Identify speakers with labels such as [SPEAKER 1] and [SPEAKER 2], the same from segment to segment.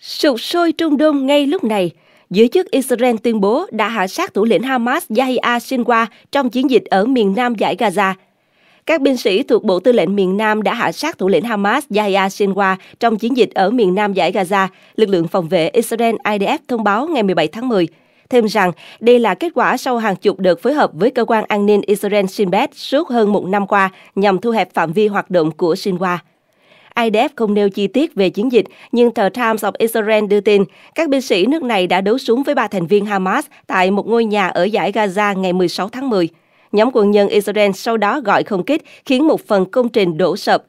[SPEAKER 1] Sụt sôi Trung Đông ngay lúc này, giới chức Israel tuyên bố đã hạ sát thủ lĩnh Hamas Yahya Sinwa trong chiến dịch ở miền nam giải Gaza. Các binh sĩ thuộc Bộ Tư lệnh miền Nam đã hạ sát thủ lĩnh Hamas Yahya Sinwa trong chiến dịch ở miền nam giải Gaza, lực lượng phòng vệ Israel IDF thông báo ngày 17 tháng 10 thêm rằng đây là kết quả sau hàng chục đợt phối hợp với cơ quan an ninh Israel Shin Bet suốt hơn một năm qua nhằm thu hẹp phạm vi hoạt động của Sinwa. IDF không nêu chi tiết về chiến dịch, nhưng tờ Times of Israel đưa tin các binh sĩ nước này đã đấu súng với ba thành viên Hamas tại một ngôi nhà ở giải Gaza ngày 16 tháng 10. Nhóm quân nhân Israel sau đó gọi không kích khiến một phần công trình đổ sập.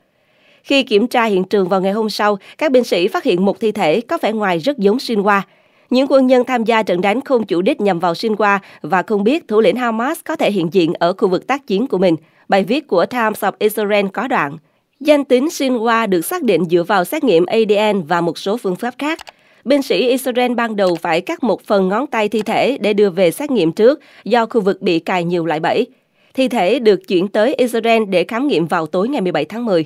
[SPEAKER 1] Khi kiểm tra hiện trường vào ngày hôm sau, các binh sĩ phát hiện một thi thể có vẻ ngoài rất giống Sinwa. Những quân nhân tham gia trận đánh không chủ đích nhằm vào Sinwa và không biết thủ lĩnh Hamas có thể hiện diện ở khu vực tác chiến của mình. Bài viết của Times of Israel có đoạn. Danh tính Sinwa được xác định dựa vào xét nghiệm ADN và một số phương pháp khác. Binh sĩ Israel ban đầu phải cắt một phần ngón tay thi thể để đưa về xét nghiệm trước do khu vực bị cài nhiều loại bẫy. Thi thể được chuyển tới Israel để khám nghiệm vào tối ngày 17 tháng 10.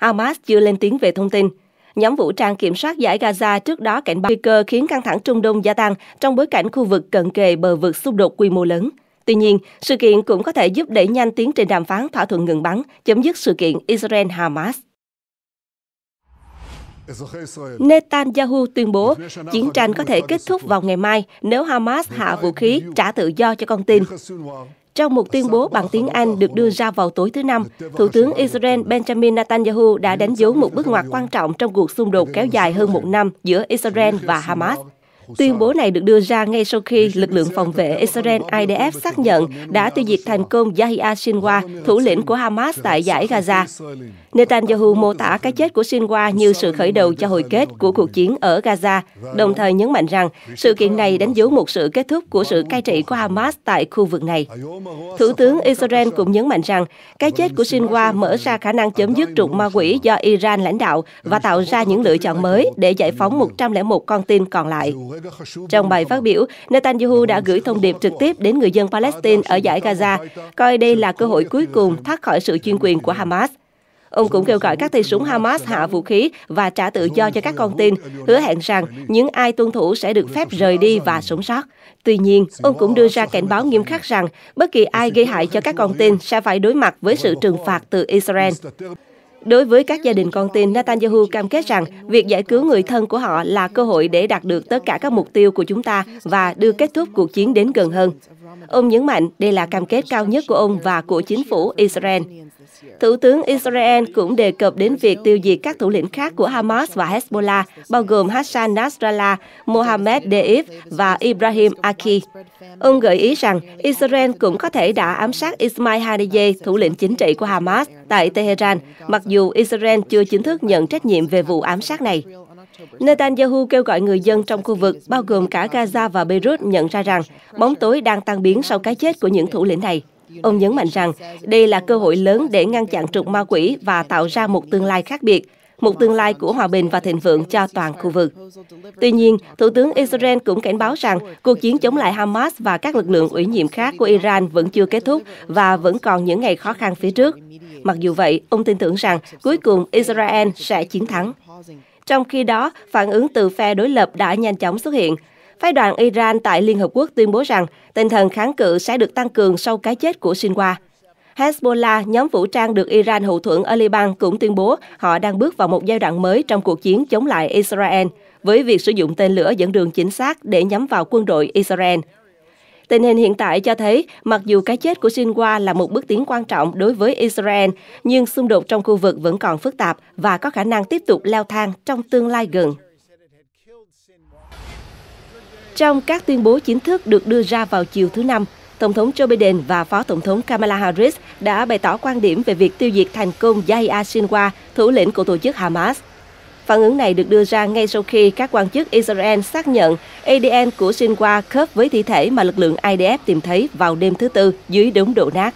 [SPEAKER 1] Hamas chưa lên tiếng về thông tin. Nhóm vũ trang kiểm soát giải Gaza trước đó cảnh báo nguy cơ khiến căng thẳng Trung Đông gia tăng trong bối cảnh khu vực cận kề bờ vực xung đột quy mô lớn. Tuy nhiên, sự kiện cũng có thể giúp đẩy nhanh tiến trình đàm phán thỏa thuận ngừng bắn, chấm dứt sự kiện Israel-Hamas. Netanyahu tuyên bố chiến tranh có thể kết thúc vào ngày mai nếu Hamas hạ vũ khí trả tự do cho con tin. Trong một tuyên bố bằng tiếng Anh được đưa ra vào tối thứ Năm, Thủ tướng Israel Benjamin Netanyahu đã đánh dấu một bước ngoặt quan trọng trong cuộc xung đột kéo dài hơn một năm giữa Israel và Hamas. Tuyên bố này được đưa ra ngay sau khi lực lượng phòng vệ Israel IDF xác nhận đã tiêu diệt thành công Yahya Sinwa, thủ lĩnh của Hamas tại giải Gaza. Netanyahu mô tả cái chết của Sinwa như sự khởi đầu cho hồi kết của cuộc chiến ở Gaza, đồng thời nhấn mạnh rằng sự kiện này đánh dấu một sự kết thúc của sự cai trị của Hamas tại khu vực này. Thủ tướng Israel cũng nhấn mạnh rằng cái chết của Sinwa mở ra khả năng chấm dứt trục ma quỷ do Iran lãnh đạo và tạo ra những lựa chọn mới để giải phóng 101 con tin còn lại. Trong bài phát biểu, Netanyahu đã gửi thông điệp trực tiếp đến người dân Palestine ở giải Gaza, coi đây là cơ hội cuối cùng thoát khỏi sự chuyên quyền của Hamas. Ông cũng kêu gọi các tay súng Hamas hạ vũ khí và trả tự do cho các con tin, hứa hẹn rằng những ai tuân thủ sẽ được phép rời đi và sống sót. Tuy nhiên, ông cũng đưa ra cảnh báo nghiêm khắc rằng bất kỳ ai gây hại cho các con tin sẽ phải đối mặt với sự trừng phạt từ Israel. Đối với các gia đình con tin, Netanyahu cam kết rằng việc giải cứu người thân của họ là cơ hội để đạt được tất cả các mục tiêu của chúng ta và đưa kết thúc cuộc chiến đến gần hơn. Ông nhấn mạnh đây là cam kết cao nhất của ông và của chính phủ Israel. Thủ tướng Israel cũng đề cập đến việc tiêu diệt các thủ lĩnh khác của Hamas và Hezbollah, bao gồm Hassan Nasrallah, Mohammed Deif và Ibrahim Aki. Ông gợi ý rằng Israel cũng có thể đã ám sát Ismail Haniyeh, thủ lĩnh chính trị của Hamas, tại Tehran, mặc dù Israel chưa chính thức nhận trách nhiệm về vụ ám sát này. Netanyahu kêu gọi người dân trong khu vực, bao gồm cả Gaza và Beirut, nhận ra rằng bóng tối đang tan biến sau cái chết của những thủ lĩnh này. Ông nhấn mạnh rằng đây là cơ hội lớn để ngăn chặn trục ma quỷ và tạo ra một tương lai khác biệt, một tương lai của hòa bình và thịnh vượng cho toàn khu vực. Tuy nhiên, Thủ tướng Israel cũng cảnh báo rằng cuộc chiến chống lại Hamas và các lực lượng ủy nhiệm khác của Iran vẫn chưa kết thúc và vẫn còn những ngày khó khăn phía trước. Mặc dù vậy, ông tin tưởng rằng cuối cùng Israel sẽ chiến thắng. Trong khi đó, phản ứng từ phe đối lập đã nhanh chóng xuất hiện. Phái đoàn Iran tại Liên Hợp Quốc tuyên bố rằng tinh thần kháng cự sẽ được tăng cường sau cái chết của Sinwa. Hezbollah, nhóm vũ trang được Iran hậu thuẫn ở Liban, cũng tuyên bố họ đang bước vào một giai đoạn mới trong cuộc chiến chống lại Israel, với việc sử dụng tên lửa dẫn đường chính xác để nhắm vào quân đội Israel. Tình hình hiện tại cho thấy, mặc dù cái chết của Sinwa là một bước tiến quan trọng đối với Israel, nhưng xung đột trong khu vực vẫn còn phức tạp và có khả năng tiếp tục leo thang trong tương lai gần. Trong các tuyên bố chính thức được đưa ra vào chiều thứ Năm, Tổng thống Joe Biden và Phó Tổng thống Kamala Harris đã bày tỏ quan điểm về việc tiêu diệt thành công Yahya Sinwar, thủ lĩnh của tổ chức Hamas. Phản ứng này được đưa ra ngay sau khi các quan chức Israel xác nhận ADN của Sinwar khớp với thi thể mà lực lượng IDF tìm thấy vào đêm thứ Tư dưới đống đổ nát.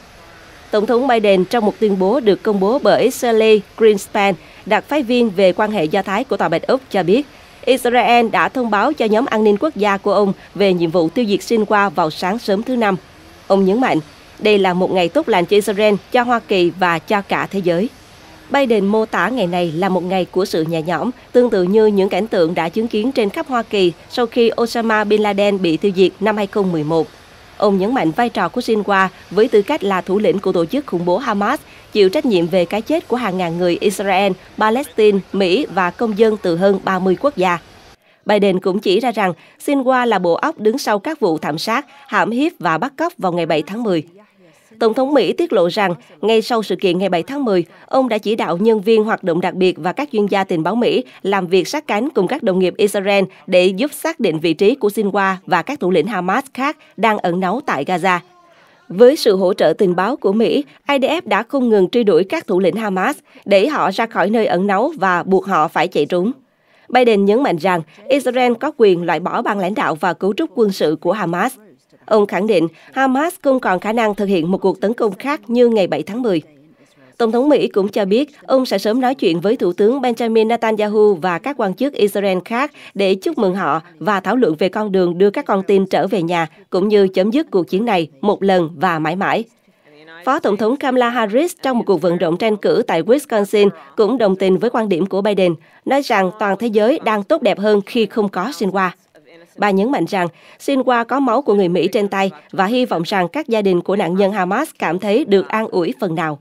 [SPEAKER 1] Tổng thống Biden trong một tuyên bố được công bố bởi Shirley Greenspan, đặc phái viên về quan hệ Do Thái của Tòa Bạch Ốc cho biết – Israel đã thông báo cho nhóm an ninh quốc gia của ông về nhiệm vụ tiêu diệt sinh qua vào sáng sớm thứ Năm. Ông nhấn mạnh, đây là một ngày tốt lành cho Israel, cho Hoa Kỳ và cho cả thế giới. Biden mô tả ngày này là một ngày của sự nhẹ nhõm, tương tự như những cảnh tượng đã chứng kiến trên khắp Hoa Kỳ sau khi Osama Bin Laden bị tiêu diệt năm 2011. Ông nhấn mạnh vai trò của Sinwa với tư cách là thủ lĩnh của tổ chức khủng bố Hamas chịu trách nhiệm về cái chết của hàng ngàn người Israel, Palestine, Mỹ và công dân từ hơn 30 quốc gia. Biden cũng chỉ ra rằng Sinwa là bộ óc đứng sau các vụ thảm sát, hãm hiếp và bắt cóc vào ngày 7 tháng 10. Tổng thống Mỹ tiết lộ rằng, ngay sau sự kiện ngày 7 tháng 10, ông đã chỉ đạo nhân viên hoạt động đặc biệt và các chuyên gia tình báo Mỹ làm việc sát cánh cùng các đồng nghiệp Israel để giúp xác định vị trí của Sinwa và các thủ lĩnh Hamas khác đang ẩn náu tại Gaza. Với sự hỗ trợ tình báo của Mỹ, IDF đã không ngừng truy đuổi các thủ lĩnh Hamas để họ ra khỏi nơi ẩn náu và buộc họ phải chạy trốn. Biden nhấn mạnh rằng Israel có quyền loại bỏ ban lãnh đạo và cấu trúc quân sự của Hamas. Ông khẳng định Hamas không còn khả năng thực hiện một cuộc tấn công khác như ngày 7 tháng 10. Tổng thống Mỹ cũng cho biết ông sẽ sớm nói chuyện với Thủ tướng Benjamin Netanyahu và các quan chức Israel khác để chúc mừng họ và thảo luận về con đường đưa các con tin trở về nhà, cũng như chấm dứt cuộc chiến này một lần và mãi mãi. Phó Tổng thống Kamala Harris trong một cuộc vận động tranh cử tại Wisconsin cũng đồng tình với quan điểm của Biden, nói rằng toàn thế giới đang tốt đẹp hơn khi không có Sinwa. Bà nhấn mạnh rằng Sinwa có máu của người Mỹ trên tay và hy vọng rằng các gia đình của nạn nhân Hamas cảm thấy được an ủi phần nào.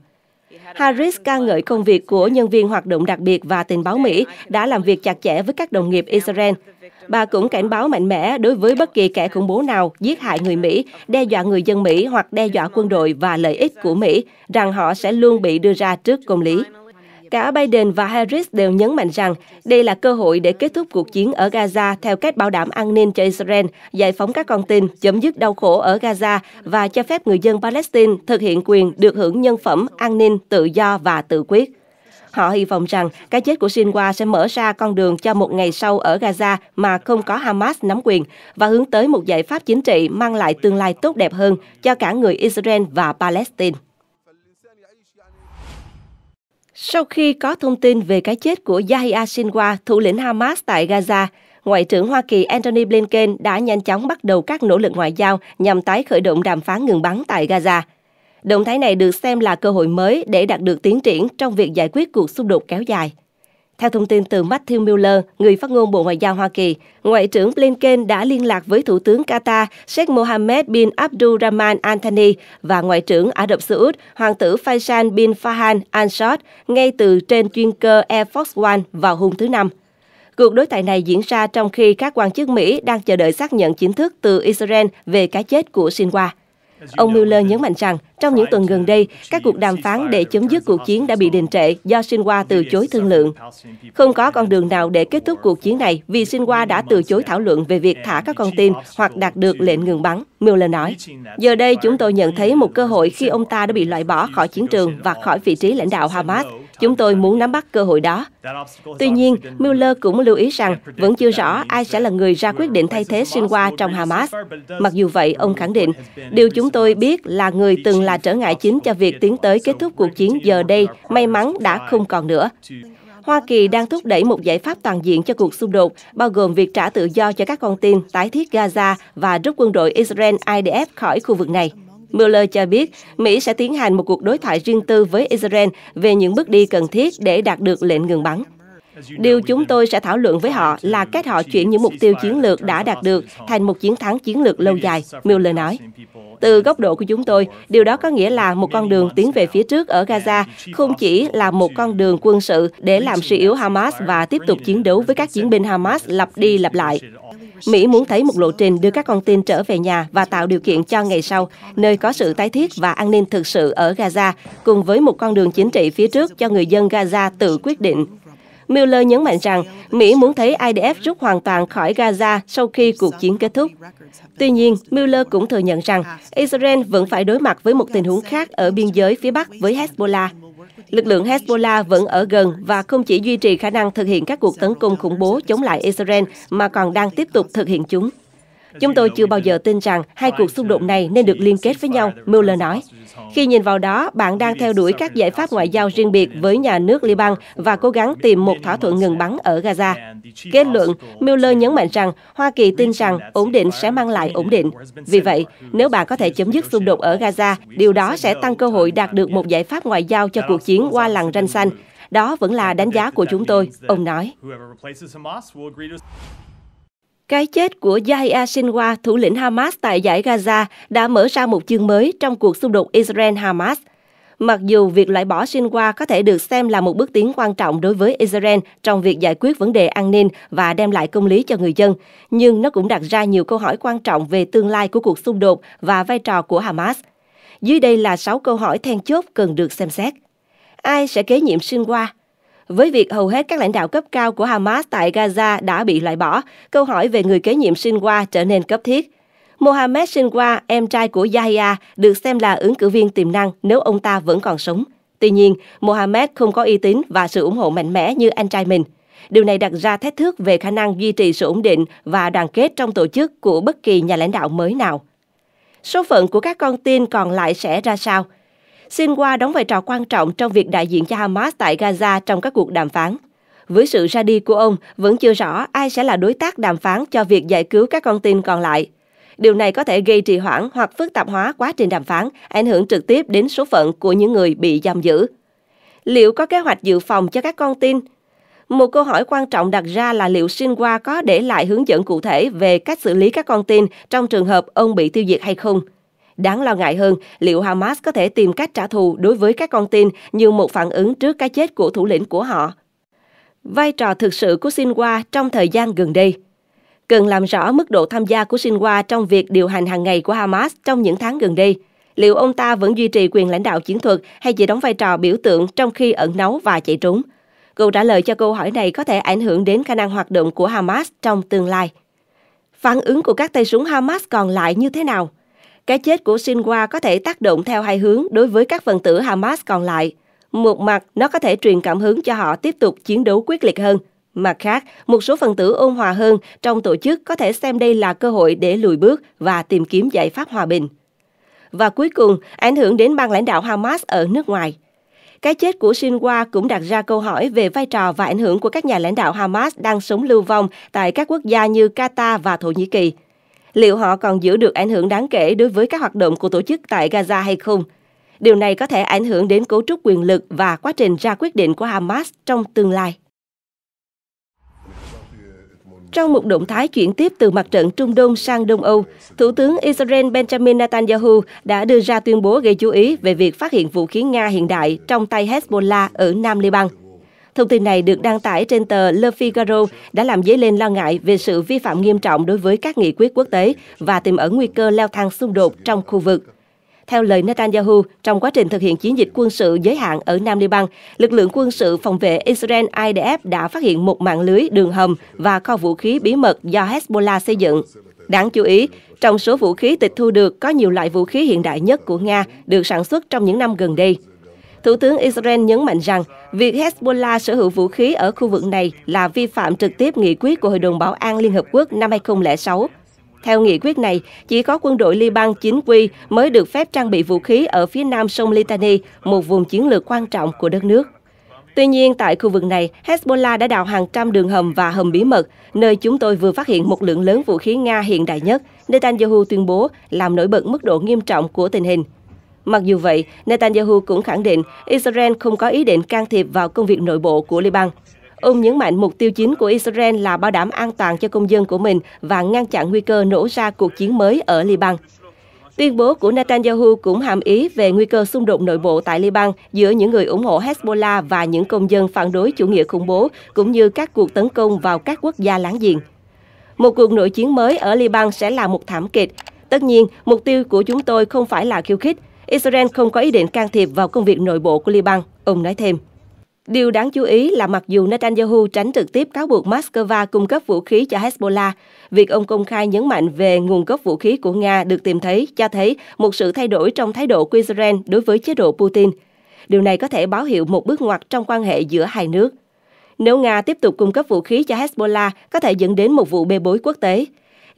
[SPEAKER 1] Harris ca ngợi công việc của nhân viên hoạt động đặc biệt và tình báo Mỹ đã làm việc chặt chẽ với các đồng nghiệp Israel. Bà cũng cảnh báo mạnh mẽ đối với bất kỳ kẻ khủng bố nào giết hại người Mỹ, đe dọa người dân Mỹ hoặc đe dọa quân đội và lợi ích của Mỹ, rằng họ sẽ luôn bị đưa ra trước công lý. Cả Biden và Harris đều nhấn mạnh rằng đây là cơ hội để kết thúc cuộc chiến ở Gaza theo cách bảo đảm an ninh cho Israel, giải phóng các con tin, chấm dứt đau khổ ở Gaza và cho phép người dân Palestine thực hiện quyền được hưởng nhân phẩm, an ninh, tự do và tự quyết. Họ hy vọng rằng cái chết của Sinwa sẽ mở ra con đường cho một ngày sau ở Gaza mà không có Hamas nắm quyền và hướng tới một giải pháp chính trị mang lại tương lai tốt đẹp hơn cho cả người Israel và Palestine. Sau khi có thông tin về cái chết của Yahya Sinwa, thủ lĩnh Hamas tại Gaza, Ngoại trưởng Hoa Kỳ Antony Blinken đã nhanh chóng bắt đầu các nỗ lực ngoại giao nhằm tái khởi động đàm phán ngừng bắn tại Gaza. Động thái này được xem là cơ hội mới để đạt được tiến triển trong việc giải quyết cuộc xung đột kéo dài. Theo thông tin từ Matthew Miller, người phát ngôn Bộ Ngoại giao Hoa Kỳ, Ngoại trưởng Blinken đã liên lạc với Thủ tướng Qatar Sheikh Mohammed bin Abdulrahman Al Thani và Ngoại trưởng Ả Rập Xê Út Hoàng tử Faisal bin Farhan Al Saud ngay từ trên chuyên cơ Air Force One vào hôm thứ Năm. Cuộc đối thoại này diễn ra trong khi các quan chức Mỹ đang chờ đợi xác nhận chính thức từ Israel về cái chết của Sinwa. Ông Mueller nhấn mạnh rằng, trong những tuần gần đây, các cuộc đàm phán để chấm dứt cuộc chiến đã bị đình trệ do Sinwa từ chối thương lượng. Không có con đường nào để kết thúc cuộc chiến này vì Sinwa đã từ chối thảo luận về việc thả các con tin hoặc đạt được lệnh ngừng bắn, Mueller nói. Giờ đây, chúng tôi nhận thấy một cơ hội khi ông ta đã bị loại bỏ khỏi chiến trường và khỏi vị trí lãnh đạo Hamas Chúng tôi muốn nắm bắt cơ hội đó. Tuy nhiên, Mueller cũng lưu ý rằng vẫn chưa rõ ai sẽ là người ra quyết định thay thế Sinwa trong Hamas. Mặc dù vậy, ông khẳng định, điều chúng tôi biết là người từng là trở ngại chính cho việc tiến tới kết thúc cuộc chiến giờ đây, may mắn đã không còn nữa. Hoa Kỳ đang thúc đẩy một giải pháp toàn diện cho cuộc xung đột, bao gồm việc trả tự do cho các con tin, tái thiết Gaza và rút quân đội Israel IDF khỏi khu vực này. Mueller cho biết Mỹ sẽ tiến hành một cuộc đối thoại riêng tư với Israel về những bước đi cần thiết để đạt được lệnh ngừng bắn. Điều chúng tôi sẽ thảo luận với họ là cách họ chuyển những mục tiêu chiến lược đã đạt được thành một chiến thắng chiến lược lâu dài, Mueller nói. Từ góc độ của chúng tôi, điều đó có nghĩa là một con đường tiến về phía trước ở Gaza không chỉ là một con đường quân sự để làm suy yếu Hamas và tiếp tục chiến đấu với các chiến binh Hamas lặp đi lặp lại. Mỹ muốn thấy một lộ trình đưa các con tin trở về nhà và tạo điều kiện cho ngày sau, nơi có sự tái thiết và an ninh thực sự ở Gaza, cùng với một con đường chính trị phía trước cho người dân Gaza tự quyết định. Mueller nhấn mạnh rằng Mỹ muốn thấy IDF rút hoàn toàn khỏi Gaza sau khi cuộc chiến kết thúc. Tuy nhiên, Mueller cũng thừa nhận rằng Israel vẫn phải đối mặt với một tình huống khác ở biên giới phía Bắc với Hezbollah lực lượng Hezbollah vẫn ở gần và không chỉ duy trì khả năng thực hiện các cuộc tấn công khủng bố chống lại Israel mà còn đang tiếp tục thực hiện chúng. Chúng tôi chưa bao giờ tin rằng hai cuộc xung đột này nên được liên kết với nhau, Mueller nói. Khi nhìn vào đó, bạn đang theo đuổi các giải pháp ngoại giao riêng biệt với nhà nước Liban và cố gắng tìm một thỏa thuận ngừng bắn ở Gaza. Kết luận, Mueller nhấn mạnh rằng Hoa Kỳ tin rằng ổn định sẽ mang lại ổn định. Vì vậy, nếu bạn có thể chấm dứt xung đột ở Gaza, điều đó sẽ tăng cơ hội đạt được một giải pháp ngoại giao cho cuộc chiến qua lằn ranh xanh. Đó vẫn là đánh giá của chúng tôi, ông nói. Cái chết của Yahya Sinwa, thủ lĩnh Hamas tại giải Gaza, đã mở ra một chương mới trong cuộc xung đột Israel-Hamas. Mặc dù việc loại bỏ Sinwa có thể được xem là một bước tiến quan trọng đối với Israel trong việc giải quyết vấn đề an ninh và đem lại công lý cho người dân, nhưng nó cũng đặt ra nhiều câu hỏi quan trọng về tương lai của cuộc xung đột và vai trò của Hamas. Dưới đây là 6 câu hỏi then chốt cần được xem xét. Ai sẽ kế nhiệm Sinwa? Với việc hầu hết các lãnh đạo cấp cao của Hamas tại Gaza đã bị loại bỏ, câu hỏi về người kế nhiệm Sinwa trở nên cấp thiết. Mohammed Sinwa, em trai của Yahya, được xem là ứng cử viên tiềm năng nếu ông ta vẫn còn sống. Tuy nhiên, Mohammed không có uy tín và sự ủng hộ mạnh mẽ như anh trai mình. Điều này đặt ra thách thức về khả năng duy trì sự ổn định và đoàn kết trong tổ chức của bất kỳ nhà lãnh đạo mới nào. Số phận của các con tin còn lại sẽ ra sao? Sinwa đóng vai trò quan trọng trong việc đại diện cho Hamas tại Gaza trong các cuộc đàm phán. Với sự ra đi của ông, vẫn chưa rõ ai sẽ là đối tác đàm phán cho việc giải cứu các con tin còn lại. Điều này có thể gây trì hoãn hoặc phức tạp hóa quá trình đàm phán, ảnh hưởng trực tiếp đến số phận của những người bị giam giữ. Liệu có kế hoạch dự phòng cho các con tin? Một câu hỏi quan trọng đặt ra là liệu Sinwa có để lại hướng dẫn cụ thể về cách xử lý các con tin trong trường hợp ông bị tiêu diệt hay không? Đáng lo ngại hơn, liệu Hamas có thể tìm cách trả thù đối với các con tin như một phản ứng trước cái chết của thủ lĩnh của họ? Vai trò thực sự của Sinwa trong thời gian gần đây Cần làm rõ mức độ tham gia của Sinwa trong việc điều hành hàng ngày của Hamas trong những tháng gần đây. Liệu ông ta vẫn duy trì quyền lãnh đạo chiến thuật hay chỉ đóng vai trò biểu tượng trong khi ẩn náu và chạy trốn? Câu trả lời cho câu hỏi này có thể ảnh hưởng đến khả năng hoạt động của Hamas trong tương lai. Phản ứng của các tay súng Hamas còn lại như thế nào? Cái chết của Sinwa có thể tác động theo hai hướng đối với các phần tử Hamas còn lại. Một mặt, nó có thể truyền cảm hứng cho họ tiếp tục chiến đấu quyết liệt hơn. Mặt khác, một số phần tử ôn hòa hơn trong tổ chức có thể xem đây là cơ hội để lùi bước và tìm kiếm giải pháp hòa bình. Và cuối cùng, ảnh hưởng đến ban lãnh đạo Hamas ở nước ngoài. Cái chết của Sinwa cũng đặt ra câu hỏi về vai trò và ảnh hưởng của các nhà lãnh đạo Hamas đang sống lưu vong tại các quốc gia như Qatar và Thổ Nhĩ Kỳ – liệu họ còn giữ được ảnh hưởng đáng kể đối với các hoạt động của tổ chức tại Gaza hay không. Điều này có thể ảnh hưởng đến cấu trúc quyền lực và quá trình ra quyết định của Hamas trong tương lai. Trong một động thái chuyển tiếp từ mặt trận Trung Đông sang Đông Âu, Thủ tướng Israel Benjamin Netanyahu đã đưa ra tuyên bố gây chú ý về việc phát hiện vũ khí Nga hiện đại trong tay Hezbollah ở Nam Liban. Thông tin này được đăng tải trên tờ Le Figaro đã làm dấy lên lo ngại về sự vi phạm nghiêm trọng đối với các nghị quyết quốc tế và tiềm ẩn nguy cơ leo thang xung đột trong khu vực. Theo lời Netanyahu, trong quá trình thực hiện chiến dịch quân sự giới hạn ở Nam Liban, lực lượng quân sự phòng vệ Israel IDF đã phát hiện một mạng lưới đường hầm và kho vũ khí bí mật do Hezbollah xây dựng. Đáng chú ý, trong số vũ khí tịch thu được có nhiều loại vũ khí hiện đại nhất của Nga được sản xuất trong những năm gần đây. Thủ tướng Israel nhấn mạnh rằng việc Hezbollah sở hữu vũ khí ở khu vực này là vi phạm trực tiếp nghị quyết của Hội đồng Bảo an Liên Hợp Quốc năm 2006. Theo nghị quyết này, chỉ có quân đội Liban chính quy mới được phép trang bị vũ khí ở phía nam sông Litani, một vùng chiến lược quan trọng của đất nước. Tuy nhiên, tại khu vực này, Hezbollah đã đào hàng trăm đường hầm và hầm bí mật, nơi chúng tôi vừa phát hiện một lượng lớn vũ khí Nga hiện đại nhất, Netanyahu tuyên bố, làm nổi bật mức độ nghiêm trọng của tình hình. Mặc dù vậy, Netanyahu cũng khẳng định Israel không có ý định can thiệp vào công việc nội bộ của Liban. Ông nhấn mạnh mục tiêu chính của Israel là bảo đảm an toàn cho công dân của mình và ngăn chặn nguy cơ nổ ra cuộc chiến mới ở Liban. Tuyên bố của Netanyahu cũng hàm ý về nguy cơ xung đột nội bộ tại Liban giữa những người ủng hộ Hezbollah và những công dân phản đối chủ nghĩa khủng bố, cũng như các cuộc tấn công vào các quốc gia láng giềng. Một cuộc nội chiến mới ở Liban sẽ là một thảm kịch. Tất nhiên, mục tiêu của chúng tôi không phải là khiêu khích, Israel không có ý định can thiệp vào công việc nội bộ của Liban, ông nói thêm. Điều đáng chú ý là mặc dù Netanyahu tránh trực tiếp cáo buộc Moscow cung cấp vũ khí cho Hezbollah, việc ông công khai nhấn mạnh về nguồn gốc vũ khí của Nga được tìm thấy cho thấy một sự thay đổi trong thái độ của Israel đối với chế độ Putin. Điều này có thể báo hiệu một bước ngoặt trong quan hệ giữa hai nước. Nếu Nga tiếp tục cung cấp vũ khí cho Hezbollah, có thể dẫn đến một vụ bê bối quốc tế.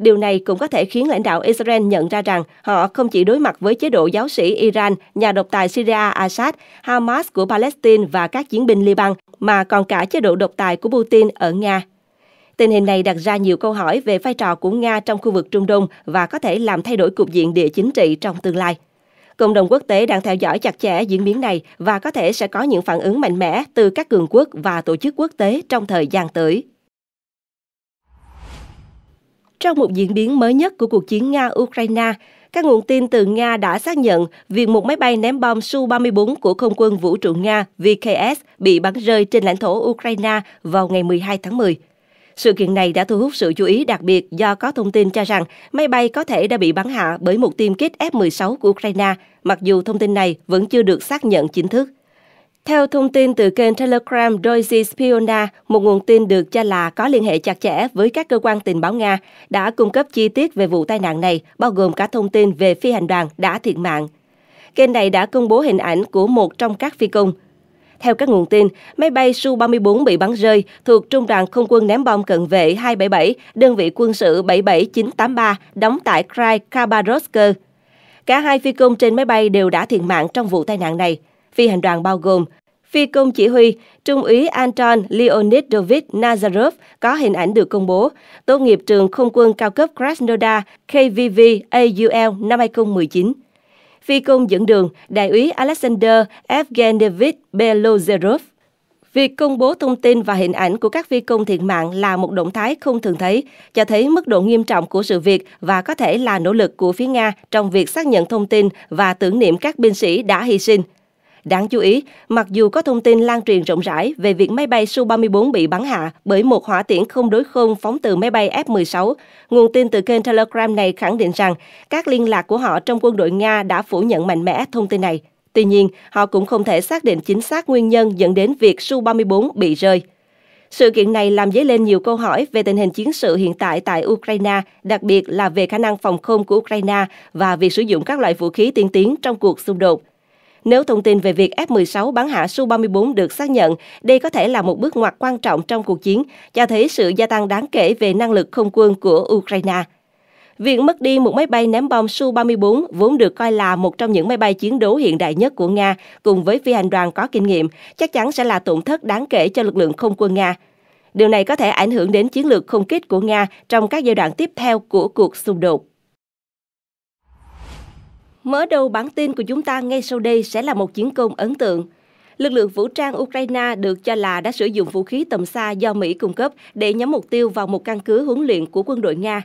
[SPEAKER 1] Điều này cũng có thể khiến lãnh đạo Israel nhận ra rằng họ không chỉ đối mặt với chế độ giáo sĩ Iran, nhà độc tài Syria Assad, Hamas của Palestine và các chiến binh Liban, mà còn cả chế độ độc tài của Putin ở Nga. Tình hình này đặt ra nhiều câu hỏi về vai trò của Nga trong khu vực Trung Đông và có thể làm thay đổi cục diện địa chính trị trong tương lai. Cộng đồng quốc tế đang theo dõi chặt chẽ diễn biến này và có thể sẽ có những phản ứng mạnh mẽ từ các cường quốc và tổ chức quốc tế trong thời gian tới. Trong một diễn biến mới nhất của cuộc chiến Nga-Ukraine, các nguồn tin từ Nga đã xác nhận việc một máy bay ném bom Su-34 của không quân vũ trụ Nga VKS bị bắn rơi trên lãnh thổ Ukraine vào ngày 12 tháng 10. Sự kiện này đã thu hút sự chú ý đặc biệt do có thông tin cho rằng máy bay có thể đã bị bắn hạ bởi một tiêm kích F-16 của Ukraine, mặc dù thông tin này vẫn chưa được xác nhận chính thức. Theo thông tin từ kênh Telegram Dozy Spiona, một nguồn tin được cho là có liên hệ chặt chẽ với các cơ quan tình báo Nga, đã cung cấp chi tiết về vụ tai nạn này, bao gồm cả thông tin về phi hành đoàn đã thiệt mạng. Kênh này đã công bố hình ảnh của một trong các phi công. Theo các nguồn tin, máy bay Su-34 bị bắn rơi thuộc Trung đoàn Không quân ném bom cận vệ 277, đơn vị quân sự 77983, đóng tại Krai Khabarovsk. Cả hai phi công trên máy bay đều đã thiệt mạng trong vụ tai nạn này phi hành đoàn bao gồm Phi công chỉ huy, Trung úy Anton Leonidovich Nazarov có hình ảnh được công bố, tốt nghiệp trường không quân cao cấp Krasnodar KVV AUL năm 2019. Phi công dẫn đường, Đại úy Alexander Evgenievich Belozerov. Việc công bố thông tin và hình ảnh của các phi công thiệt mạng là một động thái không thường thấy, cho thấy mức độ nghiêm trọng của sự việc và có thể là nỗ lực của phía Nga trong việc xác nhận thông tin và tưởng niệm các binh sĩ đã hy sinh. Đáng chú ý, mặc dù có thông tin lan truyền rộng rãi về việc máy bay Su-34 bị bắn hạ bởi một hỏa tiễn không đối không phóng từ máy bay F-16, nguồn tin từ kênh Telegram này khẳng định rằng các liên lạc của họ trong quân đội Nga đã phủ nhận mạnh mẽ thông tin này. Tuy nhiên, họ cũng không thể xác định chính xác nguyên nhân dẫn đến việc Su-34 bị rơi. Sự kiện này làm dấy lên nhiều câu hỏi về tình hình chiến sự hiện tại tại Ukraine, đặc biệt là về khả năng phòng không của Ukraine và việc sử dụng các loại vũ khí tiên tiến trong cuộc xung đột. Nếu thông tin về việc F-16 bắn hạ Su-34 được xác nhận, đây có thể là một bước ngoặt quan trọng trong cuộc chiến, cho thấy sự gia tăng đáng kể về năng lực không quân của Ukraine. Việc mất đi một máy bay ném bom Su-34 vốn được coi là một trong những máy bay chiến đấu hiện đại nhất của Nga, cùng với phi hành đoàn có kinh nghiệm, chắc chắn sẽ là tổn thất đáng kể cho lực lượng không quân Nga. Điều này có thể ảnh hưởng đến chiến lược không kích của Nga trong các giai đoạn tiếp theo của cuộc xung đột. Mở đầu bản tin của chúng ta ngay sau đây sẽ là một chiến công ấn tượng. Lực lượng vũ trang Ukraine được cho là đã sử dụng vũ khí tầm xa do Mỹ cung cấp để nhắm mục tiêu vào một căn cứ huấn luyện của quân đội Nga.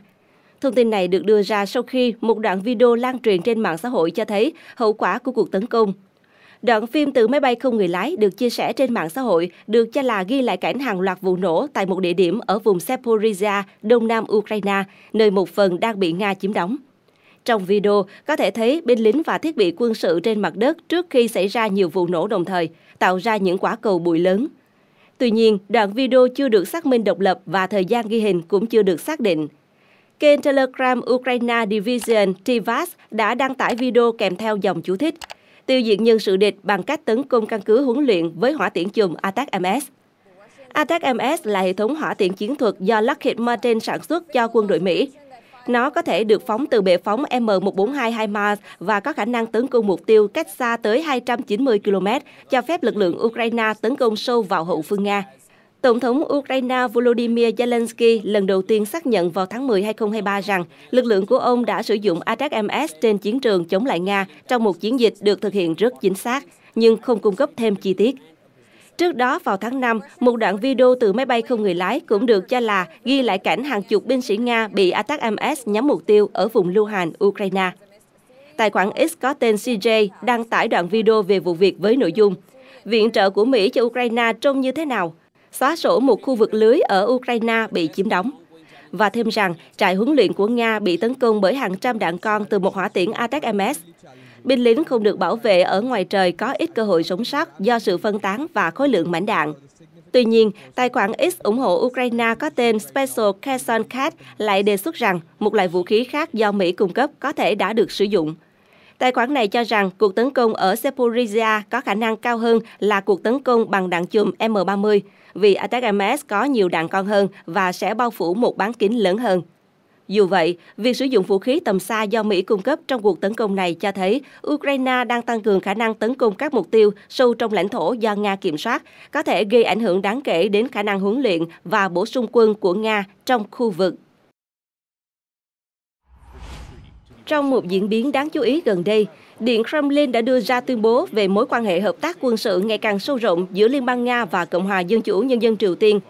[SPEAKER 1] Thông tin này được đưa ra sau khi một đoạn video lan truyền trên mạng xã hội cho thấy hậu quả của cuộc tấn công. Đoạn phim từ máy bay không người lái được chia sẻ trên mạng xã hội được cho là ghi lại cảnh hàng loạt vụ nổ tại một địa điểm ở vùng Seporizia, đông nam Ukraine, nơi một phần đang bị Nga chiếm đóng. Trong video, có thể thấy binh lính và thiết bị quân sự trên mặt đất trước khi xảy ra nhiều vụ nổ đồng thời, tạo ra những quả cầu bụi lớn. Tuy nhiên, đoạn video chưa được xác minh độc lập và thời gian ghi hình cũng chưa được xác định. Kênh Telegram Ukraine Division TVAS đã đăng tải video kèm theo dòng chú thích tiêu diệt nhân sự địch bằng cách tấn công căn cứ huấn luyện với hỏa tiễn chùm ATAC-MS. ATAC-MS là hệ thống hỏa tiễn chiến thuật do Lockheed Martin sản xuất cho quân đội Mỹ, nó có thể được phóng từ bệ phóng M142 HIMARS và có khả năng tấn công mục tiêu cách xa tới 290 km, cho phép lực lượng Ukraine tấn công sâu vào hậu phương Nga. Tổng thống Ukraine Volodymyr Zelensky lần đầu tiên xác nhận vào tháng 10 2023 rằng lực lượng của ông đã sử dụng ATAC-MS trên chiến trường chống lại Nga trong một chiến dịch được thực hiện rất chính xác, nhưng không cung cấp thêm chi tiết. Trước đó vào tháng 5, một đoạn video từ máy bay không người lái cũng được cho là ghi lại cảnh hàng chục binh sĩ Nga bị Atak-MS nhắm mục tiêu ở vùng lưu hành Ukraine. Tài khoản X có tên CJ đăng tải đoạn video về vụ việc với nội dung Viện trợ của Mỹ cho Ukraine trông như thế nào? Xóa sổ một khu vực lưới ở Ukraine bị chiếm đóng. Và thêm rằng, trại huấn luyện của Nga bị tấn công bởi hàng trăm đạn con từ một hỏa tiễn Atak-MS binh lính không được bảo vệ ở ngoài trời có ít cơ hội sống sót do sự phân tán và khối lượng mảnh đạn. Tuy nhiên, tài khoản X ủng hộ Ukraine có tên Special Kherson Cat lại đề xuất rằng một loại vũ khí khác do Mỹ cung cấp có thể đã được sử dụng. Tài khoản này cho rằng cuộc tấn công ở Zaporizhia có khả năng cao hơn là cuộc tấn công bằng đạn chùm M30 vì ATACMS có nhiều đạn con hơn và sẽ bao phủ một bán kính lớn hơn. Dù vậy, việc sử dụng vũ khí tầm xa do Mỹ cung cấp trong cuộc tấn công này cho thấy Ukraine đang tăng cường khả năng tấn công các mục tiêu sâu trong lãnh thổ do Nga kiểm soát, có thể gây ảnh hưởng đáng kể đến khả năng huấn luyện và bổ sung quân của Nga trong khu vực. Trong một diễn biến đáng chú ý gần đây, Điện Kremlin đã đưa ra tuyên bố về mối quan hệ hợp tác quân sự ngày càng sâu rộng giữa Liên bang Nga và Cộng hòa Dân chủ Nhân dân Triều Tiên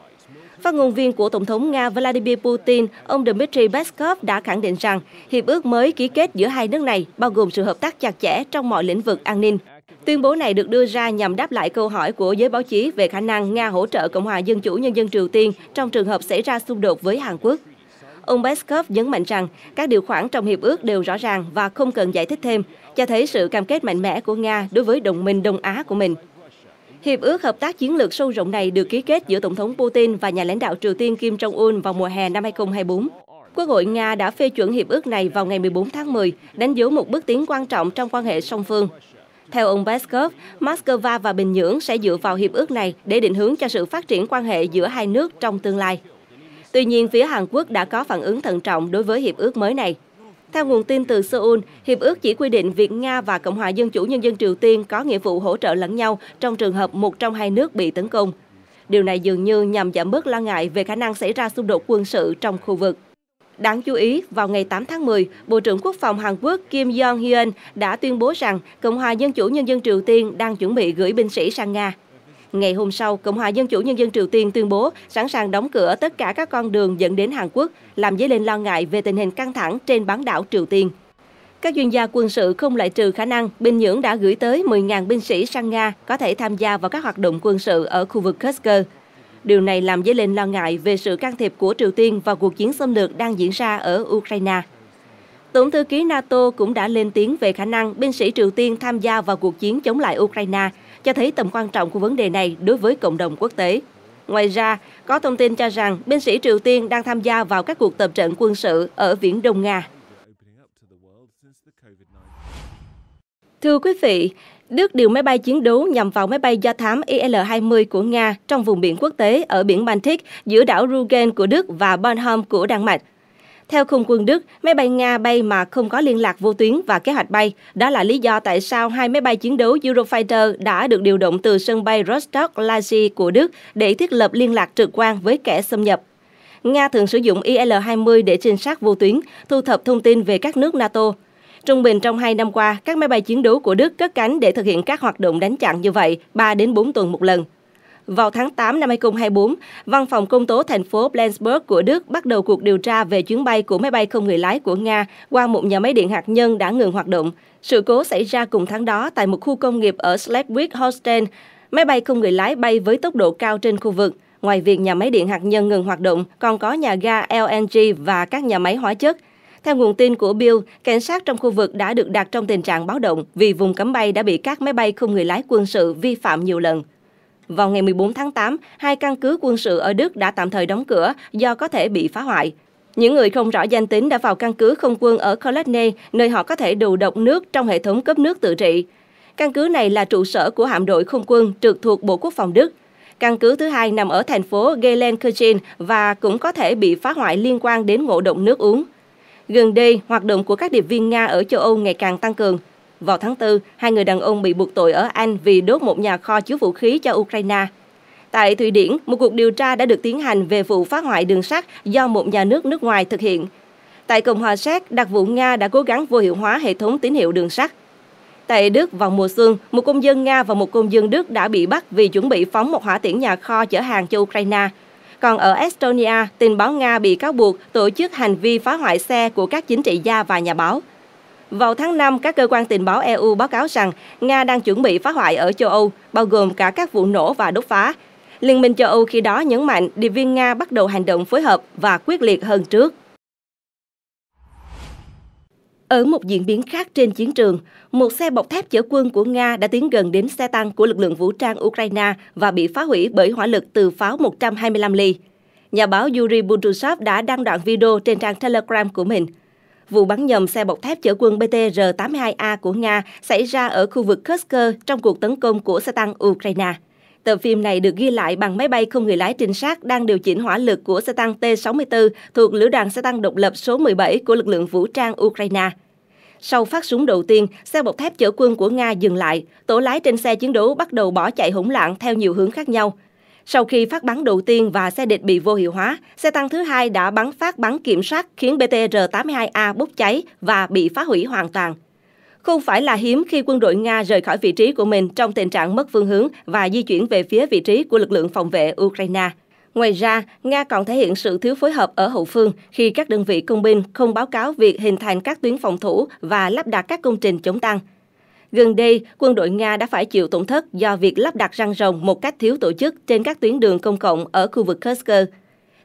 [SPEAKER 1] Phát ngôn viên của Tổng thống Nga Vladimir Putin, ông Dmitry Peskov đã khẳng định rằng hiệp ước mới ký kết giữa hai nước này bao gồm sự hợp tác chặt chẽ trong mọi lĩnh vực an ninh. Tuyên bố này được đưa ra nhằm đáp lại câu hỏi của giới báo chí về khả năng Nga hỗ trợ Cộng hòa Dân chủ Nhân dân Triều Tiên trong trường hợp xảy ra xung đột với Hàn Quốc. Ông Peskov nhấn mạnh rằng các điều khoản trong hiệp ước đều rõ ràng và không cần giải thích thêm, cho thấy sự cam kết mạnh mẽ của Nga đối với đồng minh Đông Á của mình. Hiệp ước hợp tác chiến lược sâu rộng này được ký kết giữa Tổng thống Putin và nhà lãnh đạo Triều Tiên Kim Jong-un vào mùa hè năm 2024. Quốc hội Nga đã phê chuẩn hiệp ước này vào ngày 14 tháng 10, đánh dấu một bước tiến quan trọng trong quan hệ song phương. Theo ông Peskov, Moscow và Bình Nhưỡng sẽ dựa vào hiệp ước này để định hướng cho sự phát triển quan hệ giữa hai nước trong tương lai. Tuy nhiên, phía Hàn Quốc đã có phản ứng thận trọng đối với hiệp ước mới này. Theo nguồn tin từ Seoul, hiệp ước chỉ quy định việc Nga và Cộng hòa Dân chủ Nhân dân Triều Tiên có nghĩa vụ hỗ trợ lẫn nhau trong trường hợp một trong hai nước bị tấn công. Điều này dường như nhằm giảm bớt lo ngại về khả năng xảy ra xung đột quân sự trong khu vực. Đáng chú ý, vào ngày 8 tháng 10, Bộ trưởng Quốc phòng Hàn Quốc Kim Jong-hyun đã tuyên bố rằng Cộng hòa Dân chủ Nhân dân Triều Tiên đang chuẩn bị gửi binh sĩ sang Nga. Ngày hôm sau, Cộng hòa Dân chủ Nhân dân Triều Tiên tuyên bố sẵn sàng đóng cửa tất cả các con đường dẫn đến Hàn Quốc, làm dấy lên lo ngại về tình hình căng thẳng trên bán đảo Triều Tiên. Các chuyên gia quân sự không loại trừ khả năng Bình Nhưỡng đã gửi tới 10.000 binh sĩ sang Nga có thể tham gia vào các hoạt động quân sự ở khu vực Kursk. Điều này làm dấy lên lo ngại về sự can thiệp của Triều Tiên vào cuộc chiến xâm lược đang diễn ra ở Ukraine. Tổng thư ký NATO cũng đã lên tiếng về khả năng binh sĩ Triều Tiên tham gia vào cuộc chiến chống lại Ukraine – cho thấy tầm quan trọng của vấn đề này đối với cộng đồng quốc tế. Ngoài ra, có thông tin cho rằng binh sĩ Triều Tiên đang tham gia vào các cuộc tập trận quân sự ở Viễn Đông Nga. Thưa quý vị, Đức điều máy bay chiến đấu nhằm vào máy bay do thám IL-20 của Nga trong vùng biển quốc tế ở biển Baltic giữa đảo Rugen của Đức và Bornholm của Đan Mạch. Theo Không quân Đức, máy bay Nga bay mà không có liên lạc vô tuyến và kế hoạch bay. Đó là lý do tại sao hai máy bay chiến đấu Eurofighter đã được điều động từ sân bay Rostock Lazy của Đức để thiết lập liên lạc trực quan với kẻ xâm nhập. Nga thường sử dụng IL-20 để trinh sát vô tuyến, thu thập thông tin về các nước NATO. Trung bình trong 2 năm qua, các máy bay chiến đấu của Đức cất cánh để thực hiện các hoạt động đánh chặn như vậy 3 đến 4 tuần một lần vào tháng 8 năm 2024, Văn phòng Công tố thành phố Blensburg của Đức bắt đầu cuộc điều tra về chuyến bay của máy bay không người lái của Nga qua một nhà máy điện hạt nhân đã ngừng hoạt động. Sự cố xảy ra cùng tháng đó tại một khu công nghiệp ở Schleswig-Holstein. Máy bay không người lái bay với tốc độ cao trên khu vực. Ngoài việc nhà máy điện hạt nhân ngừng hoạt động, còn có nhà ga LNG và các nhà máy hóa chất. Theo nguồn tin của Bill, cảnh sát trong khu vực đã được đặt trong tình trạng báo động vì vùng cấm bay đã bị các máy bay không người lái quân sự vi phạm nhiều lần. Vào ngày 14 tháng 8, hai căn cứ quân sự ở Đức đã tạm thời đóng cửa do có thể bị phá hoại. Những người không rõ danh tính đã vào căn cứ không quân ở Cologne, nơi họ có thể đầu độc nước trong hệ thống cấp nước tự trị. Căn cứ này là trụ sở của hạm đội không quân trực thuộc Bộ Quốc phòng Đức. Căn cứ thứ hai nằm ở thành phố Gelsenkirchen và cũng có thể bị phá hoại liên quan đến ngộ độc nước uống. Gần đây, hoạt động của các điệp viên Nga ở châu Âu ngày càng tăng cường. Vào tháng 4, hai người đàn ông bị buộc tội ở Anh vì đốt một nhà kho chứa vũ khí cho Ukraine. Tại Thụy Điển, một cuộc điều tra đã được tiến hành về vụ phá hoại đường sắt do một nhà nước nước ngoài thực hiện. Tại Cộng hòa Séc, đặc vụ Nga đã cố gắng vô hiệu hóa hệ thống tín hiệu đường sắt. Tại Đức vào mùa xuân, một công dân Nga và một công dân Đức đã bị bắt vì chuẩn bị phóng một hỏa tiễn nhà kho chở hàng cho Ukraine. Còn ở Estonia, tình báo Nga bị cáo buộc tổ chức hành vi phá hoại xe của các chính trị gia và nhà báo. Vào tháng 5, các cơ quan tình báo EU báo cáo rằng Nga đang chuẩn bị phá hoại ở châu Âu, bao gồm cả các vụ nổ và đốt phá. Liên minh châu Âu khi đó nhấn mạnh điệp viên Nga bắt đầu hành động phối hợp và quyết liệt hơn trước. Ở một diễn biến khác trên chiến trường, một xe bọc thép chở quân của Nga đã tiến gần đến xe tăng của lực lượng vũ trang Ukraine và bị phá hủy bởi hỏa lực từ pháo 125 ly. Nhà báo Yuri Butrushev đã đăng đoạn video trên trang Telegram của mình – Vụ bắn nhầm xe bọc thép chở quân BTR-82A của Nga xảy ra ở khu vực Kursk trong cuộc tấn công của xe tăng Ukraine. Tờ phim này được ghi lại bằng máy bay không người lái trinh sát đang điều chỉnh hỏa lực của xe tăng T-64 thuộc Lữ đoàn xe tăng độc lập số 17 của lực lượng vũ trang Ukraine. Sau phát súng đầu tiên, xe bọc thép chở quân của Nga dừng lại. Tổ lái trên xe chiến đấu bắt đầu bỏ chạy hỗn loạn theo nhiều hướng khác nhau. Sau khi phát bắn đầu tiên và xe địch bị vô hiệu hóa, xe tăng thứ hai đã bắn phát bắn kiểm soát khiến BTR-82A bốc cháy và bị phá hủy hoàn toàn. Không phải là hiếm khi quân đội Nga rời khỏi vị trí của mình trong tình trạng mất phương hướng và di chuyển về phía vị trí của lực lượng phòng vệ Ukraine. Ngoài ra, Nga còn thể hiện sự thiếu phối hợp ở hậu phương khi các đơn vị công binh không báo cáo việc hình thành các tuyến phòng thủ và lắp đặt các công trình chống tăng. Gần đây, quân đội Nga đã phải chịu tổn thất do việc lắp đặt răng rồng một cách thiếu tổ chức trên các tuyến đường công cộng ở khu vực Kursk.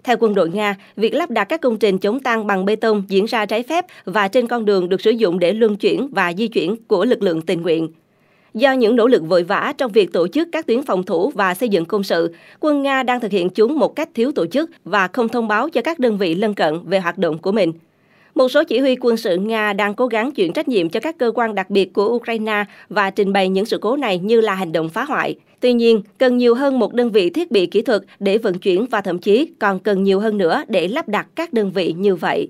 [SPEAKER 1] Theo quân đội Nga, việc lắp đặt các công trình chống tăng bằng bê tông diễn ra trái phép và trên con đường được sử dụng để luân chuyển và di chuyển của lực lượng tình nguyện. Do những nỗ lực vội vã trong việc tổ chức các tuyến phòng thủ và xây dựng công sự, quân Nga đang thực hiện chúng một cách thiếu tổ chức và không thông báo cho các đơn vị lân cận về hoạt động của mình. Một số chỉ huy quân sự Nga đang cố gắng chuyển trách nhiệm cho các cơ quan đặc biệt của Ukraine và trình bày những sự cố này như là hành động phá hoại. Tuy nhiên, cần nhiều hơn một đơn vị thiết bị kỹ thuật để vận chuyển và thậm chí còn cần nhiều hơn nữa để lắp đặt các đơn vị như vậy.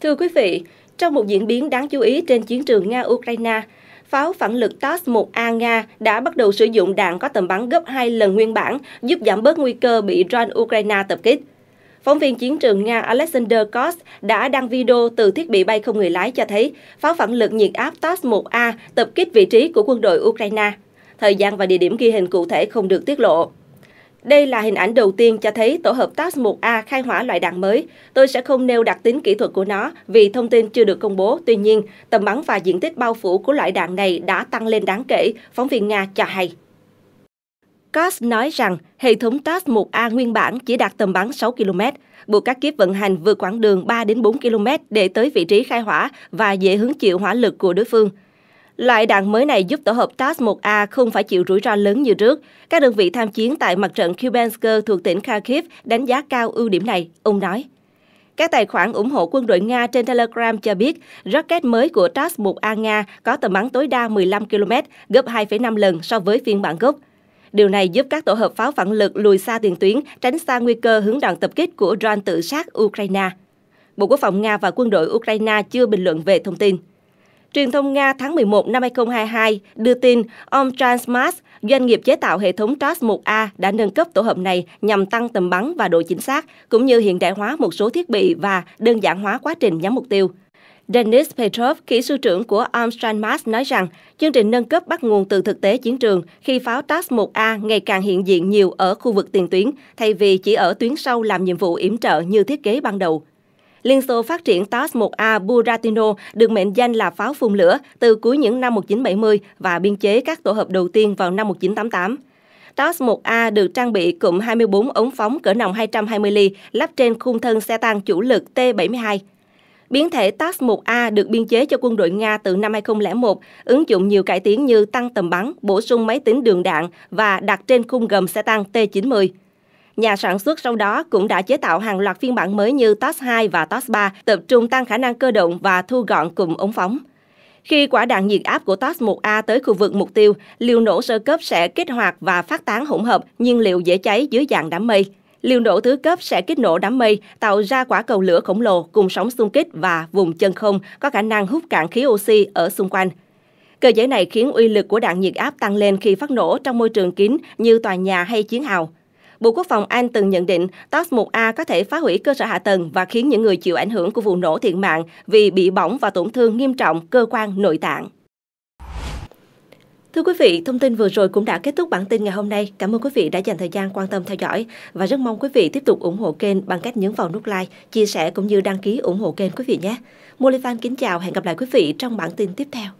[SPEAKER 1] Thưa quý vị, trong một diễn biến đáng chú ý trên chiến trường Nga-Ukraine, pháo phản lực TAS-1A Nga đã bắt đầu sử dụng đạn có tầm bắn gấp 2 lần nguyên bản, giúp giảm bớt nguy cơ bị drone Ukraine tập kích. Phóng viên chiến trường Nga Alexander Kos đã đăng video từ thiết bị bay không người lái cho thấy pháo phản lực nhiệt áp TAS-1A tập kích vị trí của quân đội Ukraine. Thời gian và địa điểm ghi hình cụ thể không được tiết lộ. Đây là hình ảnh đầu tiên cho thấy tổ hợp TAS-1A khai hỏa loại đạn mới. Tôi sẽ không nêu đặc tính kỹ thuật của nó vì thông tin chưa được công bố. Tuy nhiên, tầm bắn và diện tích bao phủ của loại đạn này đã tăng lên đáng kể, phóng viên Nga cho hay. CAS nói rằng hệ thống TAS 1A nguyên bản chỉ đạt tầm bắn 6 km, buộc các kiếp vận hành vượt quãng đường 3 đến 4 km để tới vị trí khai hỏa và dễ hứng chịu hỏa lực của đối phương. Loại đạn mới này giúp tổ hợp TAS 1A không phải chịu rủi ro lớn như trước. Các đơn vị tham chiến tại mặt trận Kubansk thuộc tỉnh Kharkiv đánh giá cao ưu điểm này, ông nói. Các tài khoản ủng hộ quân đội Nga trên Telegram cho biết, rocket mới của TAS-1A Nga có tầm bắn tối đa 15 km, gấp 2,5 lần so với phiên bản gốc – Điều này giúp các tổ hợp pháo phản lực lùi xa tiền tuyến, tránh xa nguy cơ hướng đòn tập kích của drone tự sát Ukraine. Bộ Quốc phòng Nga và quân đội Ukraine chưa bình luận về thông tin. Truyền thông Nga tháng 11 năm 2022 đưa tin ông Transmart, doanh nghiệp chế tạo hệ thống Tras 1 a đã nâng cấp tổ hợp này nhằm tăng tầm bắn và độ chính xác, cũng như hiện đại hóa một số thiết bị và đơn giản hóa quá trình nhắm mục tiêu. Denis Petrov, kỹ sư trưởng của Armstrong Mars nói rằng, chương trình nâng cấp bắt nguồn từ thực tế chiến trường khi pháo TAS-1A ngày càng hiện diện nhiều ở khu vực tiền tuyến, thay vì chỉ ở tuyến sau làm nhiệm vụ yểm trợ như thiết kế ban đầu. Liên Xô phát triển TAS-1A Buratino được mệnh danh là pháo phun lửa từ cuối những năm 1970 và biên chế các tổ hợp đầu tiên vào năm 1988. tos 1 a được trang bị cụm 24 ống phóng cỡ nòng 220 ly lắp trên khung thân xe tăng chủ lực T-72. Biến thể TAS-1A được biên chế cho quân đội Nga từ năm 2001, ứng dụng nhiều cải tiến như tăng tầm bắn, bổ sung máy tính đường đạn và đặt trên khung gầm xe tăng T-90. Nhà sản xuất sau đó cũng đã chế tạo hàng loạt phiên bản mới như TAS-2 và TAS-3, tập trung tăng khả năng cơ động và thu gọn cụm ống phóng. Khi quả đạn nhiệt áp của TAS-1A tới khu vực mục tiêu, liều nổ sơ cấp sẽ kích hoạt và phát tán hỗn hợp nhiên liệu dễ cháy dưới dạng đám mây liều nổ thứ cấp sẽ kích nổ đám mây, tạo ra quả cầu lửa khổng lồ cùng sóng xung kích và vùng chân không có khả năng hút cạn khí oxy ở xung quanh. Cơ giới này khiến uy lực của đạn nhiệt áp tăng lên khi phát nổ trong môi trường kín như tòa nhà hay chiến hào. Bộ Quốc phòng Anh từng nhận định TOS-1A có thể phá hủy cơ sở hạ tầng và khiến những người chịu ảnh hưởng của vụ nổ thiệt mạng vì bị bỏng và tổn thương nghiêm trọng cơ quan nội tạng. Thưa quý vị, thông tin vừa rồi cũng đã kết thúc bản tin ngày hôm nay. Cảm ơn quý vị đã dành thời gian quan tâm theo dõi và rất mong quý vị tiếp tục ủng hộ kênh bằng cách nhấn vào nút like, chia sẻ cũng như đăng ký ủng hộ kênh quý vị nhé. Molifan kính chào, hẹn gặp lại quý vị trong bản tin tiếp theo.